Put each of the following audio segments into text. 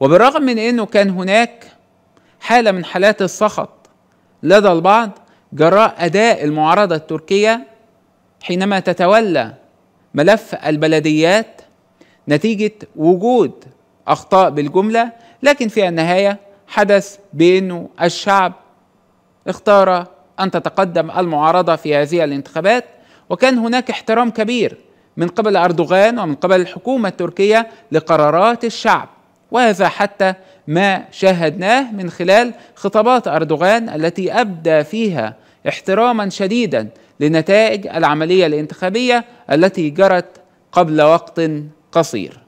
وبالرغم من انه كان هناك حاله من حالات السخط لدى البعض جراء اداء المعارضه التركيه حينما تتولى ملف البلديات نتيجه وجود اخطاء بالجمله لكن في النهايه حدث بانه الشعب اختار ان تتقدم المعارضه في هذه الانتخابات وكان هناك احترام كبير من قبل اردوغان ومن قبل الحكومه التركيه لقرارات الشعب وهذا حتى ما شاهدناه من خلال خطابات أردوغان التي أبدى فيها احتراما شديدا لنتائج العملية الانتخابية التي جرت قبل وقت قصير.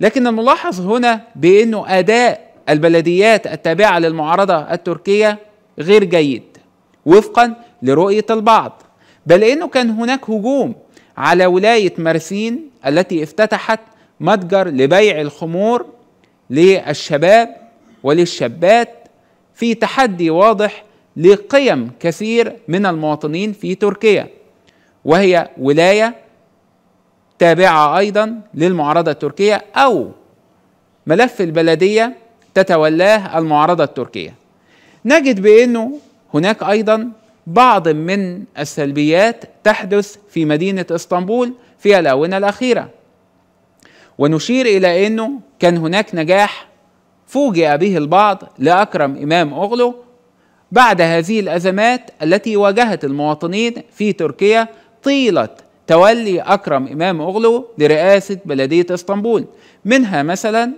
لكن الملاحظ هنا بأنه أداء البلديات التابعة للمعارضة التركية غير جيد وفقا لرؤية البعض بل أنه كان هناك هجوم على ولاية مرسين التي افتتحت متجر لبيع الخمور للشباب وللشابات في تحدي واضح لقيم كثير من المواطنين في تركيا وهي ولايه تابعه ايضا للمعارضه التركيه او ملف البلديه تتولاه المعارضه التركيه نجد بانه هناك ايضا بعض من السلبيات تحدث في مدينه اسطنبول في الاونه الاخيره ونشير إلى أنه كان هناك نجاح فوجئ به البعض لأكرم إمام أغلو بعد هذه الأزمات التي واجهت المواطنين في تركيا طيلة تولي أكرم إمام أغلو لرئاسة بلدية إسطنبول منها مثلا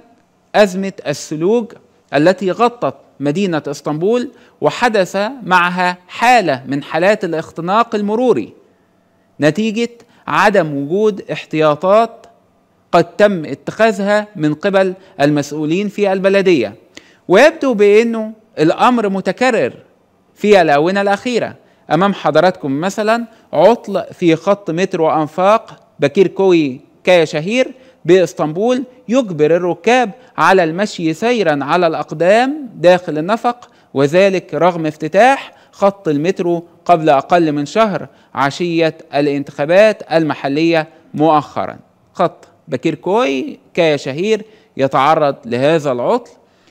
أزمة السلوج التي غطت مدينة إسطنبول وحدث معها حالة من حالات الاختناق المروري نتيجة عدم وجود احتياطات قد تم اتخاذها من قبل المسؤولين في البلديه ويبدو بانه الامر متكرر في الاونه الاخيره امام حضراتكم مثلا عطل في خط مترو انفاق بكير كوي كايا شهير باسطنبول يجبر الركاب على المشي سيرا على الاقدام داخل النفق وذلك رغم افتتاح خط المترو قبل اقل من شهر عشيه الانتخابات المحليه مؤخرا خط بكيركوي شهير يتعرض لهذا العطل